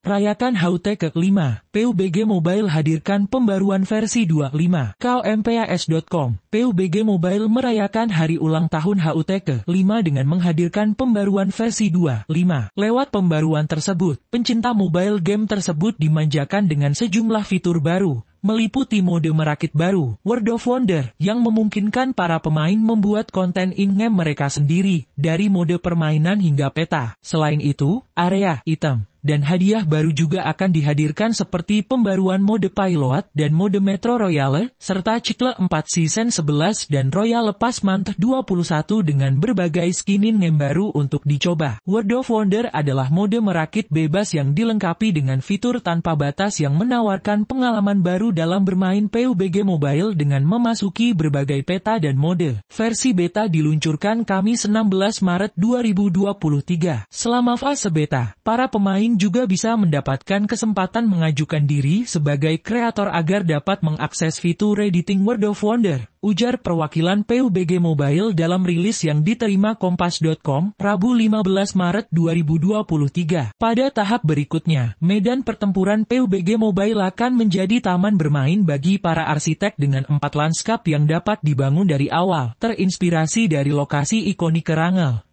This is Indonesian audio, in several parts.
Rayakan HUT ke-5, PUBG Mobile hadirkan pembaruan versi 25. KMPAS.com, PUBG Mobile merayakan hari ulang tahun HUT ke-5 dengan menghadirkan pembaruan versi 25. Lewat pembaruan tersebut, pencinta mobile game tersebut dimanjakan dengan sejumlah fitur baru, meliputi mode merakit baru, World of Wonder, yang memungkinkan para pemain membuat konten in-game mereka sendiri, dari mode permainan hingga peta. Selain itu, area, item, dan hadiah baru juga akan dihadirkan seperti pembaruan mode Pilot dan mode Metro Royale, serta Cikle 4 Season 11 dan Royal Lepas puluh 21 dengan berbagai skin yang baru untuk dicoba. World of Wonder adalah mode merakit bebas yang dilengkapi dengan fitur tanpa batas yang menawarkan pengalaman baru dalam bermain PUBG Mobile dengan memasuki berbagai peta dan mode. Versi beta diluncurkan Kamis 16 Maret 2023. Selama fase beta, para pemain juga bisa mendapatkan kesempatan mengajukan diri sebagai kreator agar dapat mengakses fitur editing World of Wonder, ujar perwakilan PUBG Mobile dalam rilis yang diterima Kompas.com, Rabu 15 Maret 2023. Pada tahap berikutnya, medan pertempuran PUBG Mobile akan menjadi taman bermain bagi para arsitek dengan empat lanskap yang dapat dibangun dari awal, terinspirasi dari lokasi ikonik Kerangel,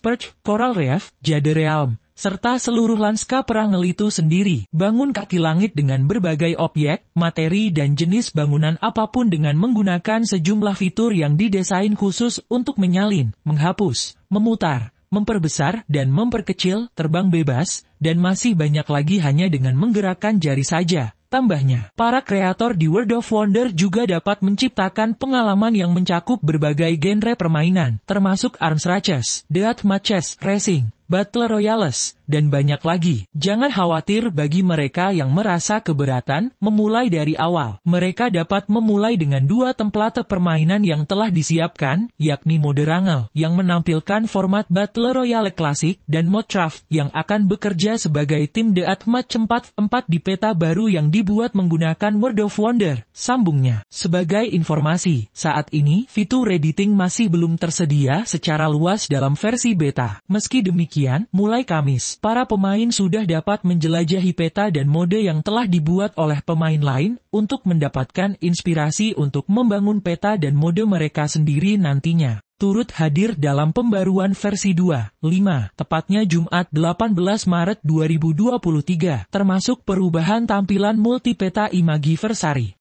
Perch, Coral Reef, Jade Realm, serta seluruh lanska perang itu sendiri. Bangun kaki langit dengan berbagai objek, materi dan jenis bangunan apapun dengan menggunakan sejumlah fitur yang didesain khusus untuk menyalin, menghapus, memutar, memperbesar dan memperkecil, terbang bebas, dan masih banyak lagi hanya dengan menggerakkan jari saja. Tambahnya, para kreator di World of Wonder juga dapat menciptakan pengalaman yang mencakup berbagai genre permainan, termasuk arms races, death matches, racing, Battle Royales, dan banyak lagi. Jangan khawatir bagi mereka yang merasa keberatan memulai dari awal. Mereka dapat memulai dengan dua template permainan yang telah disiapkan, yakni mode Rangel, yang menampilkan format Battle Royale klasik, dan mode Modcraft, yang akan bekerja sebagai tim The Atmatch 44 4 di peta baru yang dibuat menggunakan World of Wonder, sambungnya. Sebagai informasi, saat ini fitur editing masih belum tersedia secara luas dalam versi beta. Meski demikian, demikian, mulai Kamis, para pemain sudah dapat menjelajahi peta dan mode yang telah dibuat oleh pemain lain untuk mendapatkan inspirasi untuk membangun peta dan mode mereka sendiri nantinya. Turut hadir dalam pembaruan versi 2.5, tepatnya Jumat 18 Maret 2023, termasuk perubahan tampilan multi-peta Imagi Versari.